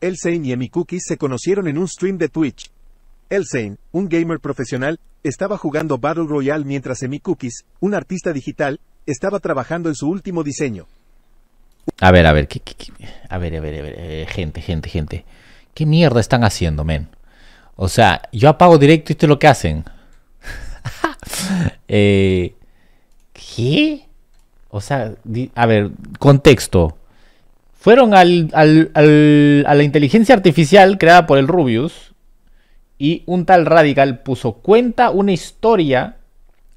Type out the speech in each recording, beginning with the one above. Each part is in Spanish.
Elsein y Emi Cookies se conocieron en un stream de Twitch. Elsein, un gamer profesional, estaba jugando Battle Royale mientras Emi Cookies, un artista digital, estaba trabajando en su último diseño. A ver, a ver, a ver, a ver, eh, gente, gente, gente. ¿Qué mierda están haciendo, men? O sea, yo apago directo y esto es lo que hacen. Eh, ¿Qué? O sea, a ver, contexto. Fueron al, a la inteligencia artificial creada por el Rubius y un tal Radical puso cuenta una historia.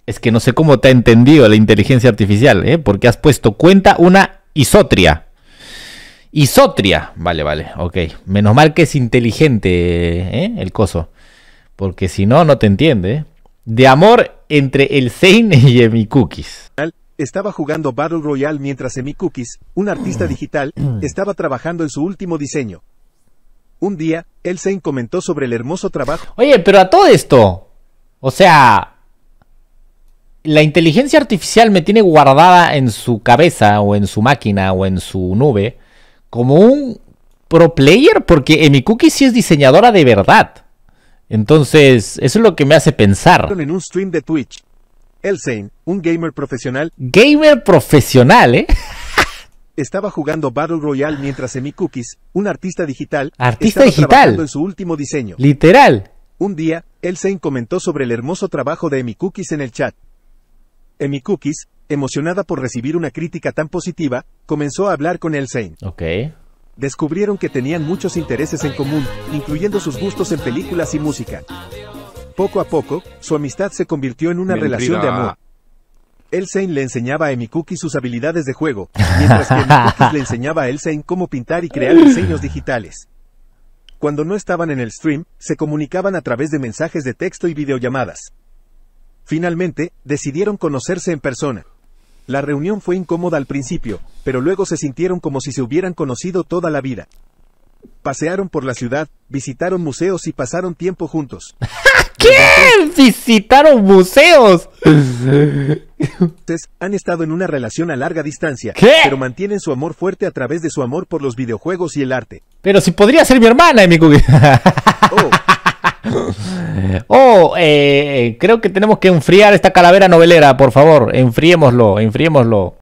Es que no sé cómo te ha entendido la inteligencia artificial, ¿eh? porque has puesto cuenta una isotria. Isotria. Vale, vale, ok. Menos mal que es inteligente ¿eh? el coso. Porque si no, no te entiende. ¿eh? De amor entre el Sein y Emi Cookies estaba jugando Battle Royale mientras Emi Cookies, un artista mm. digital, mm. estaba trabajando en su último diseño. Un día, se comentó sobre el hermoso trabajo. Oye, pero a todo esto. O sea. La inteligencia artificial me tiene guardada en su cabeza, o en su máquina, o en su nube, como un pro player, porque Emi Cookies sí es diseñadora de verdad. Entonces, eso es lo que me hace pensar. En un stream de Twitch, Elsein, un gamer profesional. Gamer profesional, ¿eh? estaba jugando Battle Royale mientras Emi Cookies, un artista digital, artista estaba digital. trabajando en su último diseño. Literal. Un día, Elsein comentó sobre el hermoso trabajo de Emi Cookies en el chat. Emi Cookies, emocionada por recibir una crítica tan positiva, comenzó a hablar con Elsein. Ok descubrieron que tenían muchos intereses en común, incluyendo sus gustos en películas y música. Poco a poco, su amistad se convirtió en una relación de amor. Elsein le enseñaba a Emikuki sus habilidades de juego, mientras que Emikuki le enseñaba a Elsein cómo pintar y crear diseños digitales. Cuando no estaban en el stream, se comunicaban a través de mensajes de texto y videollamadas. Finalmente, decidieron conocerse en persona. La reunión fue incómoda al principio, pero luego se sintieron como si se hubieran conocido toda la vida. Pasearon por la ciudad, visitaron museos y pasaron tiempo juntos. Visitaron museos. Ustedes Han estado en una relación a larga distancia, pero mantienen su amor fuerte a través de su amor por los videojuegos y el arte. Pero si podría ser mi hermana, eh, mi oh, oh eh, creo que tenemos que enfriar esta calavera novelera, por favor. Enfriémoslo, enfriémoslo.